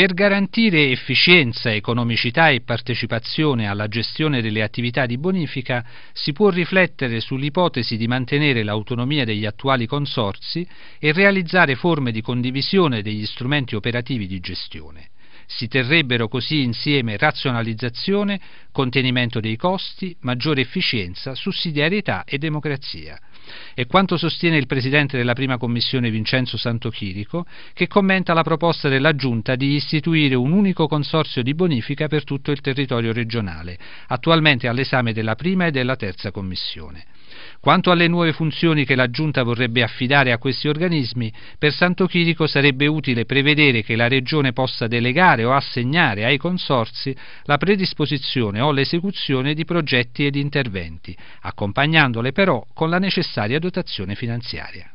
Per garantire efficienza, economicità e partecipazione alla gestione delle attività di bonifica si può riflettere sull'ipotesi di mantenere l'autonomia degli attuali consorsi e realizzare forme di condivisione degli strumenti operativi di gestione. Si terrebbero così insieme razionalizzazione, contenimento dei costi, maggiore efficienza, sussidiarietà e democrazia e quanto sostiene il presidente della prima commissione Vincenzo Santochirico, che commenta la proposta della Giunta di istituire un unico consorzio di bonifica per tutto il territorio regionale, attualmente all'esame della prima e della terza commissione. Quanto alle nuove funzioni che la Giunta vorrebbe affidare a questi organismi, per Santo Chirico sarebbe utile prevedere che la Regione possa delegare o assegnare ai consorsi la predisposizione o l'esecuzione di progetti ed interventi, accompagnandole però con la necessaria necessaria dotazione finanziaria.